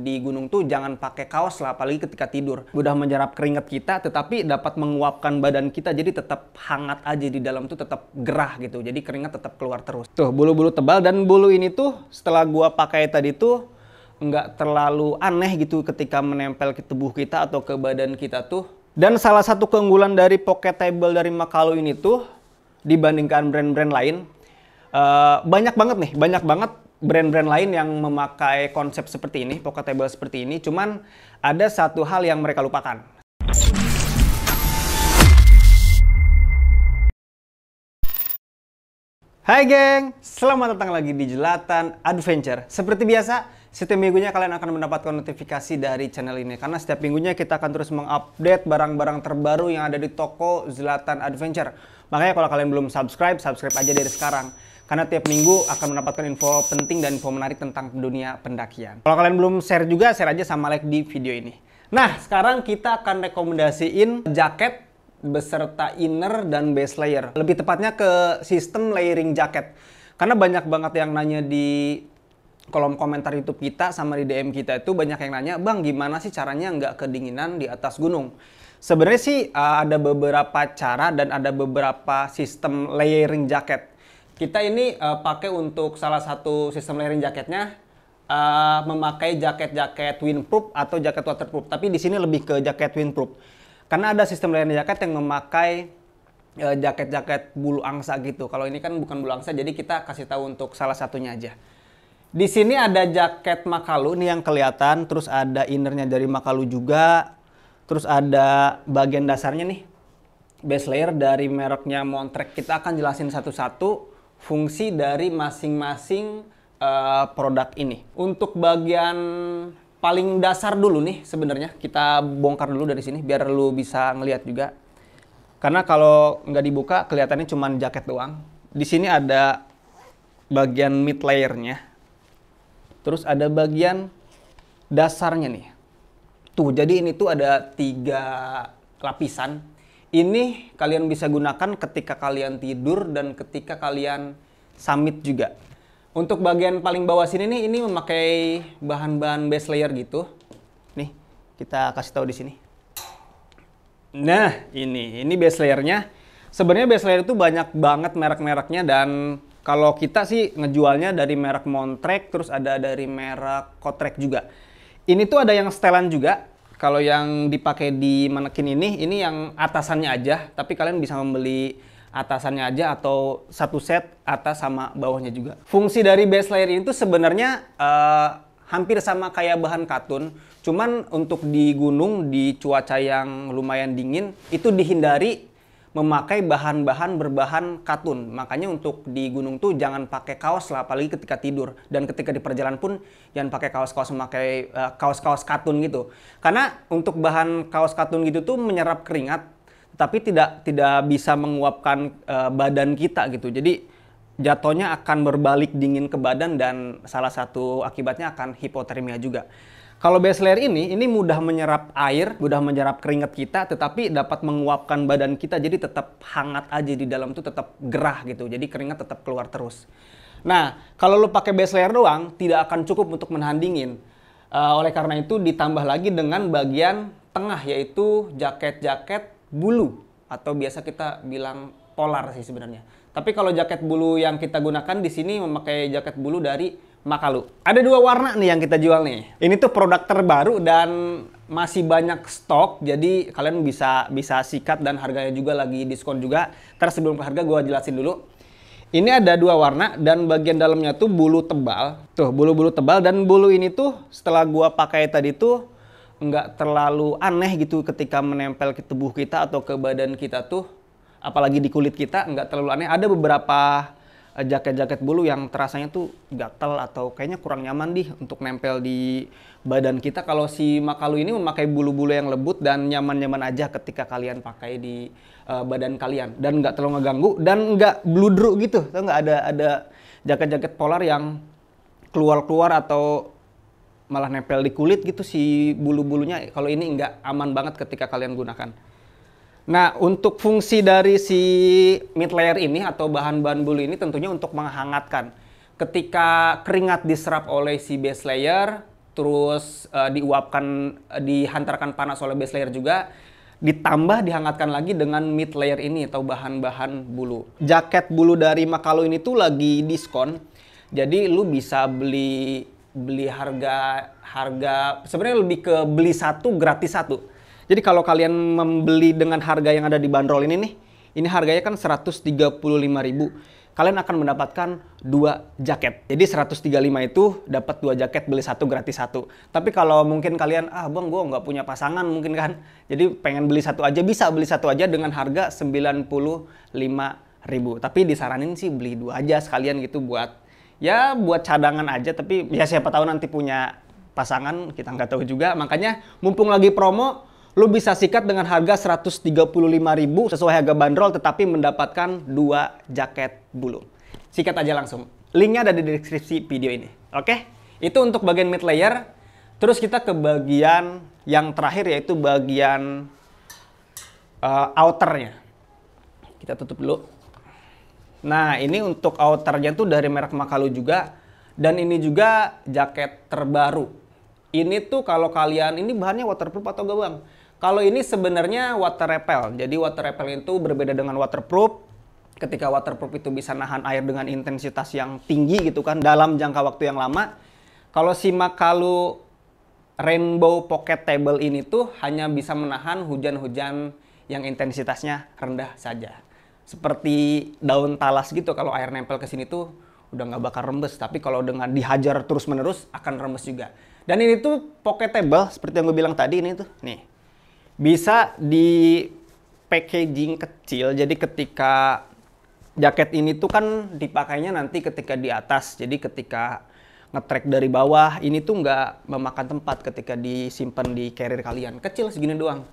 di gunung tuh jangan pakai kaos lah apalagi ketika tidur udah menyerap keringat kita tetapi dapat menguapkan badan kita jadi tetap hangat aja di dalam tuh tetap gerah gitu jadi keringat tetap keluar terus tuh bulu-bulu tebal dan bulu ini tuh setelah gua pakai tadi tuh nggak terlalu aneh gitu ketika menempel ke tubuh kita atau ke badan kita tuh dan salah satu keunggulan dari pocket table dari Makalu ini tuh dibandingkan brand-brand lain uh, banyak banget nih banyak banget brand-brand lain yang memakai konsep seperti ini, pocketable seperti ini, cuman ada satu hal yang mereka lupakan. Hai geng, selamat datang lagi di Jelatan Adventure. Seperti biasa, setiap minggunya kalian akan mendapatkan notifikasi dari channel ini karena setiap minggunya kita akan terus mengupdate barang-barang terbaru yang ada di toko Jelatan Adventure. Makanya kalau kalian belum subscribe, subscribe aja dari sekarang karena tiap minggu akan mendapatkan info penting dan info menarik tentang dunia pendakian. Kalau kalian belum share juga, share aja sama like di video ini. Nah, sekarang kita akan rekomendasiin jaket beserta inner dan base layer. Lebih tepatnya ke sistem layering jaket. Karena banyak banget yang nanya di kolom komentar YouTube kita sama di DM kita itu banyak yang nanya, Bang gimana sih caranya nggak kedinginan di atas gunung? Sebenarnya sih eh, ada beberapa cara dan ada beberapa sistem layering jaket. Kita ini uh, pakai untuk salah satu sistem layering jaketnya uh, memakai jaket-jaket windproof atau jaket waterproof. Tapi di sini lebih ke jaket windproof. Karena ada sistem layering jaket yang memakai eh, jaket-jaket bulu angsa gitu. Kalau ini kan bukan bulu angsa, jadi kita kasih tahu untuk salah satunya aja. Di sini ada jaket Makalu ini yang kelihatan, terus ada innernya dari Makalu juga, terus ada bagian dasarnya nih, base layer dari mereknya Montrek. Kita akan jelasin satu-satu fungsi dari masing-masing uh, produk ini. Untuk bagian paling dasar dulu nih sebenarnya kita bongkar dulu dari sini biar lu bisa ngelihat juga. Karena kalau nggak dibuka kelihatannya cuma jaket doang. Di sini ada bagian mid layernya. Terus ada bagian dasarnya nih. Tuh, jadi ini tuh ada tiga lapisan ini kalian bisa gunakan ketika kalian tidur dan ketika kalian summit juga. Untuk bagian paling bawah sini nih, ini memakai bahan-bahan base layer gitu. Nih, kita kasih tahu di sini. Nah, ini, ini base layernya. Sebenarnya base layer itu banyak banget merek-mereknya dan kalau kita sih ngejualnya dari merek Montrek, terus ada dari merek Kotrek juga. Ini tuh ada yang setelan juga, kalau yang dipakai di manekin ini, ini yang atasannya aja, tapi kalian bisa membeli atasannya aja atau satu set atas sama bawahnya juga. Fungsi dari base layer ini tuh sebenarnya uh, hampir sama kayak bahan katun, cuman untuk di gunung di cuaca yang lumayan dingin itu dihindari memakai bahan-bahan berbahan katun. Makanya untuk di gunung tuh jangan pakai kaos lah, apalagi ketika tidur dan ketika di perjalanan pun jangan pakai kaos-kaos memakai kaos eh, kaos-kaos katun gitu. Karena untuk bahan kaos katun gitu tuh menyerap keringat, tapi tidak tidak bisa menguapkan uh, badan kita gitu. Jadi jatuhnya akan berbalik dingin ke badan dan salah satu akibatnya akan hipotermia juga. Kalau base layer ini, ini mudah menyerap air, mudah menyerap keringat kita, tetapi dapat menguapkan badan kita, jadi tetap hangat aja di dalam tuh tetap gerah gitu. Jadi keringat tetap keluar terus. Nah, kalau lo pakai base layer doang, tidak akan cukup untuk menahan dingin. Uh, eh, oleh karena itu ditambah lagi dengan bagian tengah yaitu jaket-jaket bulu atau biasa kita bilang polar sih sebenarnya. Tapi kalau jaket bulu yang kita gunakan di sini memakai jaket bulu dari Makalu. Ada dua warna nih yang kita jual nih. Ini tuh produk terbaru dan masih banyak stok, jadi kalian bisa bisa sikat dan harganya juga lagi diskon juga. terus sebelum ke harga gue jelasin dulu. Ini ada dua warna dan bagian dalamnya tuh bulu tebal. Tuh, bulu-bulu tebal dan bulu ini tuh setelah gue pakai tadi tuh nggak terlalu aneh gitu ketika menempel ke tubuh kita atau ke badan kita tuh apalagi di kulit kita nggak terlalu aneh. Ada beberapa jaket-jaket bulu yang terasanya tuh gatel atau kayaknya kurang nyaman dih untuk nempel di badan kita kalau si makalu ini memakai bulu-bulu yang lembut dan nyaman-nyaman aja ketika kalian pakai di uh, badan kalian dan nggak terlalu ngeganggu dan nggak bludru gitu tuh nggak ada ada jaket-jaket polar yang keluar-keluar atau malah nempel di kulit gitu si bulu-bulunya kalau ini nggak aman banget ketika kalian gunakan. Nah, untuk fungsi dari si mid layer ini atau bahan-bahan bulu ini tentunya untuk menghangatkan. Ketika keringat diserap oleh si base layer, terus uh, diuapkan, eh, dihantarkan panas oleh base layer juga, ditambah dihangatkan lagi dengan mid layer ini atau bahan-bahan bulu. Jaket bulu dari Makalo ini tuh lagi diskon. Jadi lu bisa beli beli harga harga sebenarnya lebih ke beli satu gratis satu jadi kalau kalian membeli dengan harga yang ada di bandrol ini nih, ini harganya kan 135.000. Kalian akan mendapatkan dua jaket. Jadi 135 itu dapat dua jaket beli satu gratis satu. Tapi kalau mungkin kalian ah bang gue nggak punya pasangan mungkin kan, jadi pengen beli satu aja bisa beli satu aja dengan harga 95.000. Tapi disaranin sih beli dua aja sekalian gitu buat ya buat cadangan aja tapi ya siapa tahu nanti punya pasangan kita nggak tahu juga makanya mumpung lagi promo lu bisa sikat dengan harga 135.000 sesuai harga bandrol tetapi mendapatkan dua jaket bulu. Sikat aja langsung. Linknya ada di deskripsi video ini. Oke? Itu untuk bagian mid layer. Terus kita ke bagian yang terakhir yaitu bagian uh, outernya. Kita tutup dulu. Nah, ini untuk outernya tuh dari merek Makalu juga dan ini juga jaket terbaru. Ini tuh kalau kalian ini bahannya waterproof atau gak, Bang? Kalau ini sebenarnya water repel. Jadi water repel itu berbeda dengan waterproof. Ketika waterproof itu bisa nahan air dengan intensitas yang tinggi gitu kan dalam jangka waktu yang lama. Kalau si Makalu Rainbow Pocket Table ini tuh hanya bisa menahan hujan-hujan yang intensitasnya rendah saja. Seperti daun talas gitu kalau air nempel ke sini tuh udah nggak bakal rembes. Tapi kalau dengan dihajar terus-menerus akan rembes juga. Dan ini tuh pocket table seperti yang gue bilang tadi ini tuh nih bisa di packaging kecil. Jadi ketika jaket ini tuh kan dipakainya nanti ketika di atas. Jadi ketika ngetrek dari bawah ini tuh nggak memakan tempat ketika disimpan di carrier kalian. Kecil segini doang.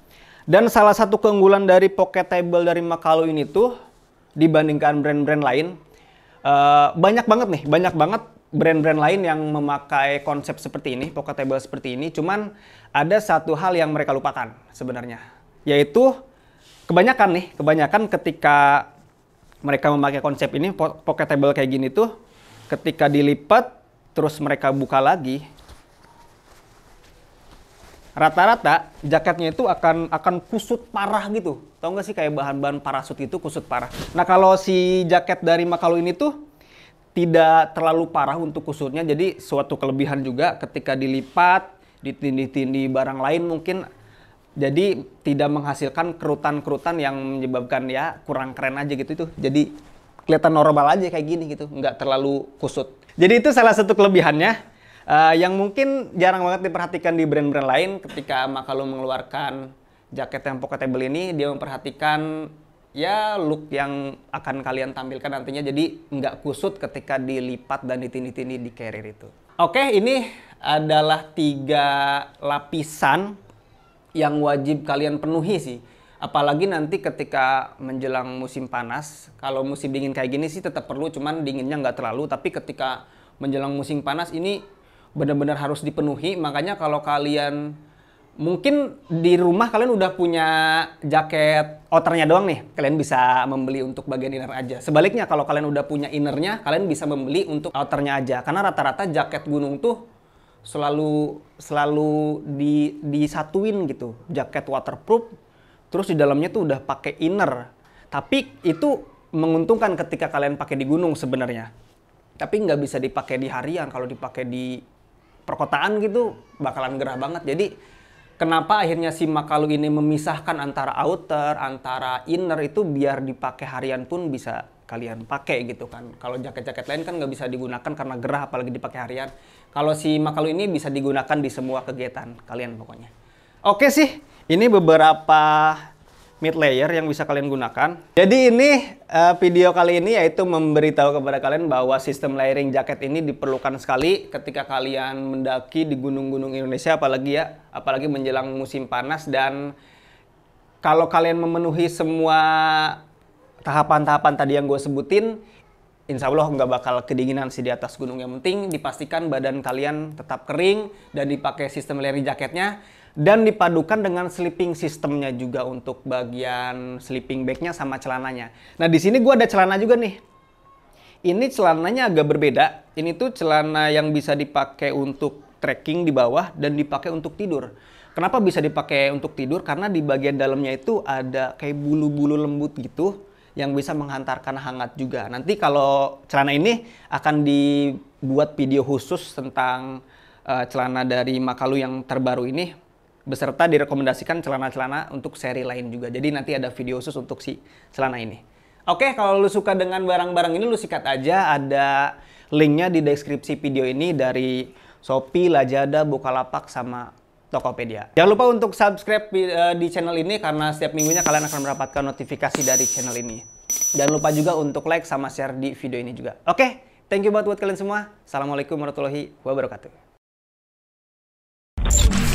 Dan salah satu keunggulan dari pocket table dari makalu ini tuh dibandingkan brand-brand lain uh, banyak banget nih, banyak banget brand-brand lain yang memakai konsep seperti ini, pocketable seperti ini, cuman ada satu hal yang mereka lupakan sebenarnya, yaitu kebanyakan nih, kebanyakan ketika mereka memakai konsep ini pocketable kayak gini tuh, ketika dilipat terus mereka buka lagi, rata-rata jaketnya itu akan akan kusut parah gitu, tau nggak sih kayak bahan-bahan parasut itu kusut parah. Nah kalau si jaket dari Makalu ini tuh tidak terlalu parah untuk kusutnya jadi suatu kelebihan juga ketika dilipat ditindih-tindih barang lain mungkin jadi tidak menghasilkan kerutan-kerutan yang menyebabkan ya kurang keren aja gitu itu jadi kelihatan normal aja kayak gini gitu nggak terlalu kusut jadi itu salah satu kelebihannya uh, yang mungkin jarang banget diperhatikan di brand-brand lain ketika lo mengeluarkan jaket yang pocketable ini dia memperhatikan ya look yang akan kalian tampilkan nantinya jadi nggak kusut ketika dilipat dan ditini-tini di carrier itu. Oke, ini adalah tiga lapisan yang wajib kalian penuhi sih. Apalagi nanti ketika menjelang musim panas, kalau musim dingin kayak gini sih tetap perlu, cuman dinginnya nggak terlalu. Tapi ketika menjelang musim panas ini benar-benar harus dipenuhi. Makanya kalau kalian mungkin di rumah kalian udah punya jaket outernya doang nih. Kalian bisa membeli untuk bagian inner aja. Sebaliknya kalau kalian udah punya innernya, kalian bisa membeli untuk outernya aja. Karena rata-rata jaket gunung tuh selalu selalu di disatuin gitu. Jaket waterproof terus di dalamnya tuh udah pakai inner. Tapi itu menguntungkan ketika kalian pakai di gunung sebenarnya. Tapi nggak bisa dipakai di harian. Kalau dipakai di perkotaan gitu bakalan gerah banget. Jadi kenapa akhirnya si Makalu ini memisahkan antara outer, antara inner itu biar dipakai harian pun bisa kalian pakai gitu kan. Kalau jaket-jaket lain kan nggak bisa digunakan karena gerah apalagi dipakai harian. Kalau si Makalu ini bisa digunakan di semua kegiatan kalian pokoknya. Oke sih, ini beberapa mid layer yang bisa kalian gunakan. Jadi ini uh, video kali ini yaitu memberitahu kepada kalian bahwa sistem layering jaket ini diperlukan sekali ketika kalian mendaki di gunung-gunung Indonesia apalagi ya, apalagi menjelang musim panas dan kalau kalian memenuhi semua tahapan-tahapan tadi yang gue sebutin, insya Allah nggak bakal kedinginan sih di atas gunung. Yang penting dipastikan badan kalian tetap kering dan dipakai sistem layering jaketnya dan dipadukan dengan sleeping sistemnya juga untuk bagian sleeping bagnya sama celananya. Nah di sini gue ada celana juga nih. Ini celananya agak berbeda. Ini tuh celana yang bisa dipakai untuk trekking di bawah dan dipakai untuk tidur. Kenapa bisa dipakai untuk tidur? Karena di bagian dalamnya itu ada kayak bulu-bulu lembut gitu yang bisa menghantarkan hangat juga. Nanti kalau celana ini akan dibuat video khusus tentang uh, celana dari Makalu yang terbaru ini beserta direkomendasikan celana-celana untuk seri lain juga. Jadi nanti ada video khusus untuk si celana ini. Oke, kalau lu suka dengan barang-barang ini lu sikat aja ada linknya di deskripsi video ini dari Shopee, Lazada, Bukalapak sama Tokopedia. Jangan lupa untuk subscribe eh, di channel ini karena setiap minggunya kalian akan mendapatkan notifikasi dari channel ini. Jangan lupa juga untuk like sama share di video ini juga. Oke, thank you banget buat kalian semua. Assalamualaikum warahmatullahi wabarakatuh.